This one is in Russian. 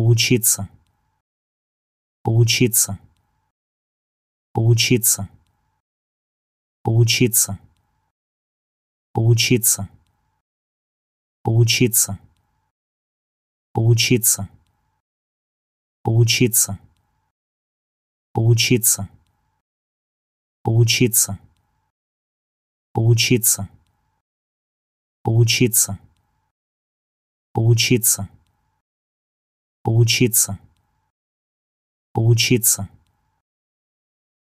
Получиться. Получиться. Получиться. Получиться. Получиться. Получиться. Получиться. Получиться. Получиться. Получиться. Получиться. Получиться. Получиться получиться получиться